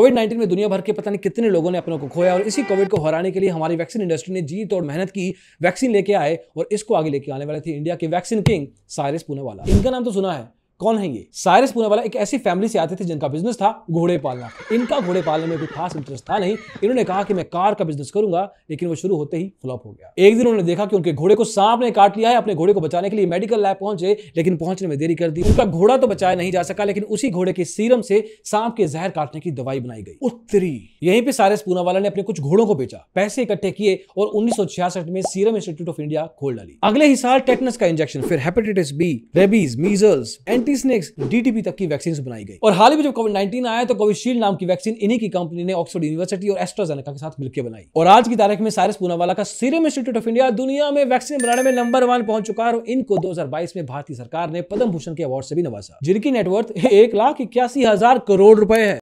Covid 19 में दुनिया भर के पता नहीं कितने लोगों ने अपनों को खोया और इसी कोविड को हराने के लिए हमारी वैक्सीन इंडस्ट्री ने जीत और मेहनत की वैक्सीन लेके आए और इसको आगे लेके आने वाले थे इंडिया के वैक्सीन किंग साइरस पुणे वाला इनका नाम तो सुना है कौन है ये साइरस पूने वाला एक ऐसी फैमिली से आते थे जिनका बिजनेस था घोड़े पालना इनका घोड़े पालने में कोई खास इंटरेस्ट था नहीं इन्होंने कहा कि मैं कार का बिजनेस करूंगा लेकिन वो शुरू होते ही फ्लॉप हो गया एक दिन उन्होंने देखा कि उनके घोड़े को सांप ने काट लिया है अपने घोड़े को बचाने के लिए मेडिकल लैब पहुंचे लेकिन पहुंचने में देरी कर दी उनका घोड़ा तो बचाया नहीं जा सका लेकिन उसी घोड़े के सीरम से सांप के जहर काटने की दवाई बनाई गई उत्तरी यहीं पे सारस पूनावाला ने अपने कुछ घोड़ों को बेचा पैसे इकट्ठे किए और उन्नीस में सीरम इंस्टीट्यूट ऑफ इंडिया खोल डाली अगले ही साल टेटनस का इंजेक्शन फिर hepatitis B rabies measles anti स्किनी स्नेक्स डीटीपी तक की वैक्सीन बनाई गई और हाल ही में जब कोविड नाइन्टीन आया तो कोविशील्ड नाम की वैक्सीन इन्हीं की कंपनी ने ऑक्सफोर्ड यूनिवर्सिटी और एस्ट्राजेनेका के साथ मिलकर बनाई और आज की तारीख में सारस पूनावाला का सीरम इंस्टीट्यूट ऑफ इंडिया दुनिया में वैक्सीन बनाने में नंबर वन पहुंच चुका है और इनको दो में भारतीय सरकार ने पद्म भूषण के अवार्ड से भी नवाजा जिनकी नेटवर्थ एक लाख इक्यासी हजार करोड़ रुपए है